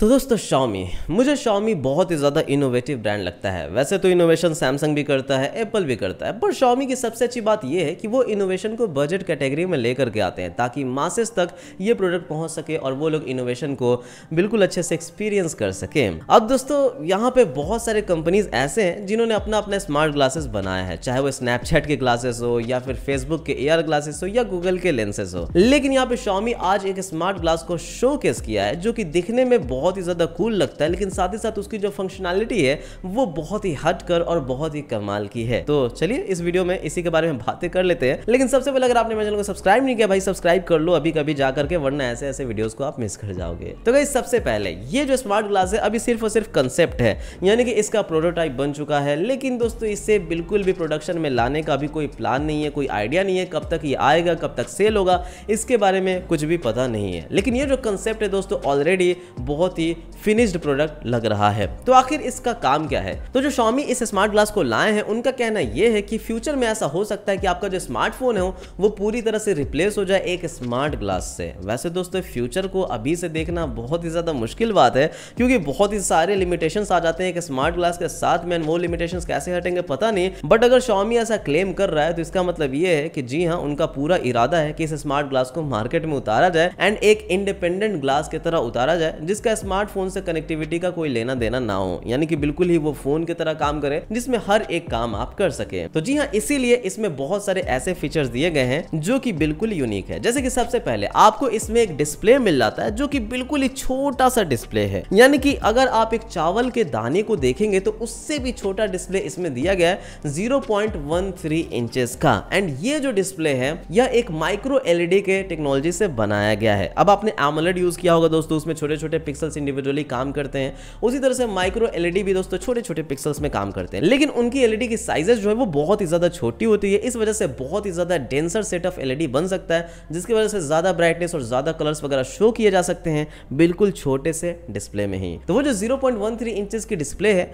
तो दोस्तों शॉमी मुझे शॉमी बहुत ही ज़्यादा इनोवेटिव ब्रांड लगता है वैसे तो इनोवेशन सैमसंग भी करता है एप्पल भी करता है पर शॉमी की सबसे अच्छी बात यह है कि वो इनोवेशन को बजट कैटेगरी में लेकर के आते हैं ताकि मासेस तक ये प्रोडक्ट पहुंच सके और वो लोग इनोवेशन को बिल्कुल अच्छे से एक्सपीरियंस कर सके अब दोस्तों यहाँ पे बहुत सारे कंपनीज ऐसे हैं जिन्होंने अपना अपना स्मार्ट ग्लासेस बनाया है चाहे वो स्नैपचैट के ग्लासेस हो या फिर फेसबुक के एयर ग्लासेस हो या गूगल के लेंसेज हो लेकिन यहाँ पे शॉमी आज एक स्मार्ट ग्लास को शो किया है जो कि दिखने में बहुत बहुत ही ज़्यादा कूल लगता है लेकिन साथ ही साथ उसकी जो फंक्शनैलिटी है वो बहुत ही हट कर और बहुत ही कमाल की है तो चलिए इस वीडियो में इसी के बारे में बातें कर लेते हैं लेकिन सबसे पहले अगर आपने मेरे चैनल को सब्सक्राइब नहीं किया भाई सब्सक्राइब कर लो अभी कभी जाकर के वरना ऐसे ऐसे वीडियोज को आप मिस कर जाओगे तो भाई सबसे पहले ये जो स्मार्ट ग्लास है अभी सिर्फ और सिर्फ कंसेप्ट है यानी कि इसका प्रोटोटाइप बन चुका है लेकिन दोस्तों इससे बिल्कुल भी प्रोडक्शन में लाने का अभी कोई प्लान नहीं है कोई आइडिया नहीं है कब तक ये आएगा कब तक सेल होगा इसके बारे में कुछ भी पता नहीं है लेकिन ये जो कंसेप्ट है दोस्तों ऑलरेडी बहुत ही फिनिश्ड प्रोडक्ट लग रहा है तो आखिर इसका काम क्या है तो जो शॉमी इस स्मार्ट ग्लास को लाए हैं उनका कहना यह है कि फ्यूचर में ऐसा हो सकता है कि आपका जो स्मार्टफोन है वो पूरी तरह से रिप्लेस हो जाए एक स्मार्ट ग्लास से वैसे दोस्तों फ्यूचर को अभी से देखना बहुत ही ज़्यादा मुश्किल बात है क्योंकि बहुत ही सारे लिमिटेशन आ जाते हैं एक स्मार्ट ग्लास के साथ में वो लिमिटेशन कैसे हटेंगे पता नहीं बट अगर शॉमी ऐसा क्लेम कर रहा है तो इसका मतलब ये है कि जी हाँ उनका पूरा इरादा है कि इस स्मार्ट ग्लास को मार्केट में उतारा जाए एंड एक इंडिपेंडेंट ग्लास की तरह उतारा जाए जिसका स्मार्टफोन से कनेक्टिविटी का कोई लेना देना ना हो यानी कि बिल्कुल ही वो फोन की तरह काम करे जिसमें हर एक काम आप कर सके तो जी हाँ इसीलिए इसमें बहुत सारे ऐसे फीचर्स दिए गए हैं जो कि बिल्कुल यूनिक है जैसे कि सबसे पहले आपको इसमें एक डिस्प्ले मिल जाता है जो कि बिल्कुल ही छोटा सा डिस्प्ले है यानी कि अगर आप एक चावल के दाने को देखेंगे तो उससे भी छोटा डिस्प्ले इसमें दिया गया है 0.13 इंचेस का एंड ये जो डिस्प्ले है यह एक माइक्रो एलईडी e के टेक्नोलॉजी से बनाया गया है अब आपने एमोलेड यूज किया होगा दोस्तों उसमें छोटे छोटे पिक्सल्स इंडिविजुअली काम करते हैं उसी तरह से माइक्रो एलईडी भी दोस्तों छोटे छोटे पिक्सल्स में काम करते हैं लेकिन उनकी एलईडी की साइजेस जो है वो बहुत ही ज़्यादा छोटी होती है इस वजह से बहुत ही ज़्यादा डेंसर सेट ऑफ एलईडी बन सकता है जिसकी वजह से ज़्यादा ब्राइटनेस और ज़्यादा कलर्स वगैरह शो किए जा सकते हैं बिल्कुल छोटे से डिस्प्ले में ही तो वो जो जीरो पॉइंट की डिस्प्ले है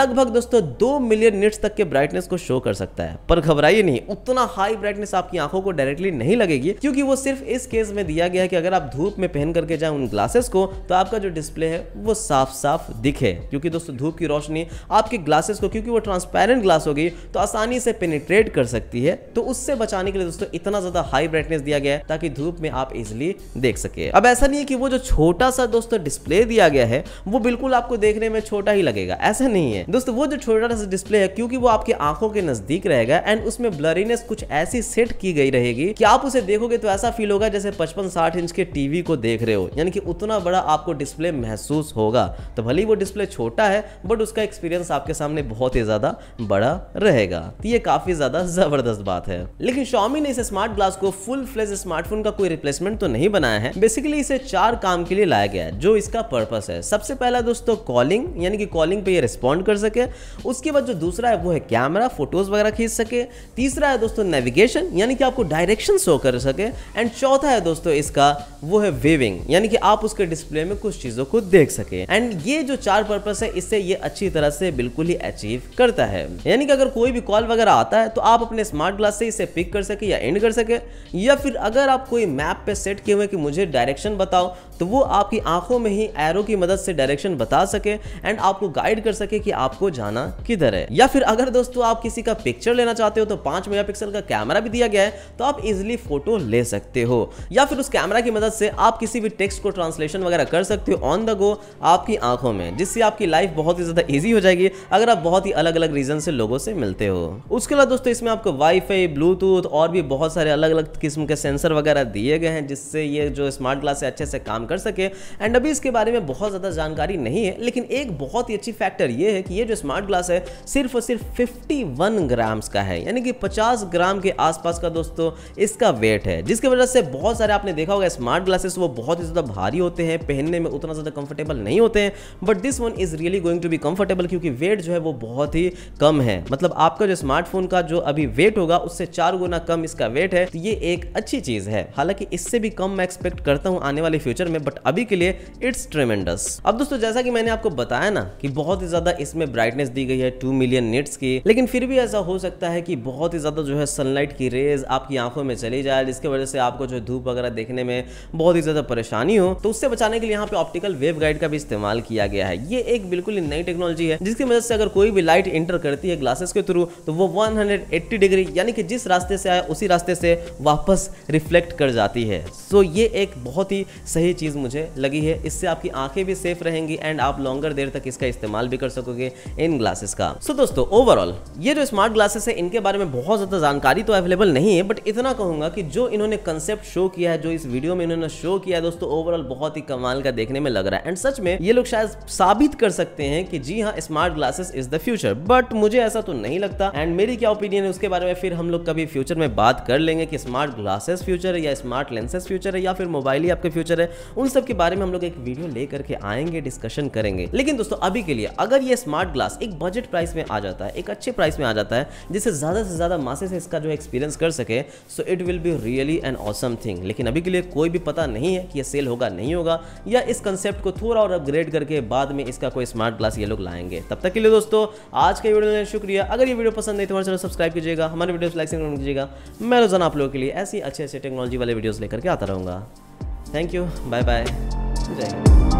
लगभग दोस्तों दो मिलियन निट्स तक के ब्राइटनेस को शो कर सकता है पर घबराइए नहीं उतना हाई ब्राइटनेस आपकी आंखों को डायरेक्टली नहीं लगेगी क्योंकि वो सिर्फ इस केस में दिया गया है कि अगर आप धूप में पहन करके जाए उन ग्लासेस को तो आपका जो डिस्प्ले है वो साफ साफ दिखे क्योंकि दोस्तों धूप की रोशनी आपके ग्लासेस को क्योंकि वो ट्रांसपेरेंट ग्लास होगी तो आसानी से पेनिट्रेट कर सकती है तो उससे बचाने के लिए दोस्तों इतना ज़्यादा हाई ब्राइटनेस दिया गया है ताकि धूप में आप इजिली देख सके अब ऐसा नहीं है कि वो जो छोटा सा दोस्तों डिस्प्ले दिया गया है वो बिल्कुल आपको देखने में छोटा ही लगेगा ऐसा नहीं है दोस्तों वो जो छोटा सा डिस्प्ले है क्योंकि वो आपकी आंखों के नजदीक रहेगा एंड उसमें ब्लरीनेस कुछ ऐसी सेट की गई रहेगी कि आप उसे देखोगे तो ऐसा फील होगा जैसे पचपन साठ इंच के टीवी को देख रहे हो यानी कि उतना बड़ा आपको डिस्प्ले डिस्प्ले महसूस होगा तो भले ही वो डिस्प्ले छोटा है बट उसका एक्सपीरियंस आपके सामने बहुत ही ज़्यादा बड़ा रहेगा तो ये काफ़ी ज़्यादा ज़बरदस्त बात है लेकिन शॉमी ने इस स्मार्ट ग्लास को फुल फ्लेज स्मार्टफोन का कोई रिप्लेसमेंट तो नहीं बनाया है बेसिकली इसे चार काम के लिए लाया गया है जो इसका पर्पस है सबसे पहला दोस्तों कॉलिंग यानी कि कॉलिंग पे ये रिस्पॉन्ड कर सके उसके बाद जो दूसरा है वो है कैमरा फोटोज वगैरह खींच सके तीसरा है दोस्तों नेविगेशन यानी कि आपको डायरेक्शन शो कर सके एंड चौथा है दोस्तों इसका वो है वेविंग यानी कि आप उसके डिस्प्ले में कुछ चीज़ चीजों को देख सके एंड ये जो चार पर्पस है इससे ये अच्छी तरह से बिल्कुल ही अचीव करता है यानी कि अगर कोई भी कॉल वगैरह आता है तो आप अपने स्मार्ट ग्लास से इसे पिक कर सके या एंड कर सके या फिर अगर आप कोई मैप पे सेट किए हुए कि मुझे डायरेक्शन बताओ तो वो आपकी आंखों में ही एरो की मदद से डायरेक्शन बता सके एंड आपको गाइड कर सके कि आपको जाना किधर है या फिर अगर दोस्तों आप किसी का पिक्चर लेना चाहते हो तो पांच मेगापिक्सल का कैमरा भी दिया गया है तो आप इजिली फोटो ले सकते हो या फिर उस कैमरा की मदद से आप किसी भी टेक्स्ट को ट्रांसलेशन वगैरह कर सकते हो ऑन द गो आपकी आंखों में जिससे आपकी लाइफ बहुत ही ज़्यादा ईजी हो जाएगी अगर आप बहुत ही अलग अलग रीजन से लोगों से मिलते हो उसके अलावा दोस्तों इसमें आपको वाईफाई ब्लूटूथ और भी बहुत सारे अलग अलग किस्म के सेंसर वगैरह दिए गए हैं जिससे ये जो स्मार्ट ग्लास है अच्छे से काम कर सके एंड अभी इसके बारे में बहुत ज़्यादा जानकारी नहीं है लेकिन एक बहुत ही अच्छी फैक्टर ये है कि ये जो स्मार्ट ग्लास है सिर्फ और सिर्फ 51 ग्राम्स का है यानी कि 50 ग्राम के आसपास का दोस्तों इसका वेट है जिसकी वजह से बहुत सारे आपने देखा होगा स्मार्ट ग्लासेस वो बहुत ही ज़्यादा भारी होते हैं पहनने में उतना ज़्यादा कंफर्टेबल नहीं होते हैं but this one is really going to be comfortable क्योंकि वेट जो है वो बहुत ही कम है मतलब आपका जो स्मार्टफोन का जो अभी वेट होगा उससे चार गुना कम इसका वेट है तो ये एक अच्छी चीज़ है हालांकि इससे भी कम मैं एक्सपेक्ट करता हूँ आने वाले फ्यूचर में बट अभी के लिए इट्स ट्रेमेंडस अब दोस्तों जैसा कि मैंने आपको बताया ना कि बहुत ही ज़्यादा इसमें ब्राइटनेस दी गई है टू मिलियन निट्स की लेकिन फिर भी ऐसा हो सकता है कि बहुत ही ज़्यादा जो है सनलाइट की रेज आपकी आंखों में चली जाए जिसकी वजह से आपको जो धूप वगैरह देखने में बहुत ही ज़्यादा परेशानी हो तो उससे बचाने के लिए यहाँ पे ऑप्टिकल ऑप्टिकल वेव गाइड का भी इस्तेमाल किया गया है ये एक बिल्कुल नई टेक्नोलॉजी है जिसकी मदद से अगर कोई भी लाइट एंटर करती है ग्लासेस के थ्रू तो वो 180 डिग्री यानी कि जिस रास्ते से आए उसी रास्ते से वापस रिफ्लेक्ट कर जाती है सो ये एक बहुत ही सही चीज़ मुझे लगी है इससे आपकी आंखें भी सेफ रहेंगी एंड आप लॉन्गर देर तक इसका इस्तेमाल भी कर सकोगे इन ग्लासेस का सो so, दोस्तों ओवरऑल ये जो स्मार्ट ग्लासेस है इनके बारे में बहुत ज़्यादा जानकारी तो अवेलेबल नहीं है बट इतना कहूंगा कि जो इन्होंने कंसेप्ट शो किया है जो इस वीडियो में इन्होंने शो किया है दोस्तों ओवरऑल बहुत ही कमाल का देखने में लग रहा है एंड सच में ये लोग शायद साबित कर सकते हैं कि जी हाँ smart glasses is the future but मुझे ऐसा तो नहीं लगता एंड मेरी क्या ओपिनियन है उसके बारे में फिर हम लोग कभी फ्यूचर में बात कर लेंगे कि स्मार्ट ग्लासेस फ्यूचर है या स्मार्ट लेंसेज फ्यूचर है या फिर मोबाइल ही आपके फ्यूचर है उन सब के बारे में हम लोग एक वीडियो लेकर के आएंगे डिस्कशन करेंगे लेकिन दोस्तों अभी के लिए अगर ये स्मार्ट ग्लास एक बजट प्राइस में आ जाता है एक अच्छे प्राइस में आ जाता है जिससे ज्यादा से ज्यादा मासे से इसका जो एक्सपीरियंस कर सके so it will be really an awesome thing लेकिन अभी के लिए कोई भी पता नहीं है कि यह सेल होगा नहीं होगा या इस कंसेप्ट कॉन्सेप्ट को थोड़ा और अपग्रेड करके बाद में इसका कोई स्मार्ट ग्लास ये लोग लाएंगे तब तक के लिए दोस्तों आज का वीडियो में शुक्रिया अगर ये वीडियो पसंद नहीं तो हमारे चैनल सब्सक्राइब कीजिएगा हमारे वीडियो लाइक से कीजिएगा मैं रोजाना आप लोगों के लिए ऐसी अच्छे अच्छे टेक्नोलॉजी वाले वीडियोज लेकर के आता रहूँगा थैंक यू बाय बाय जय हिंद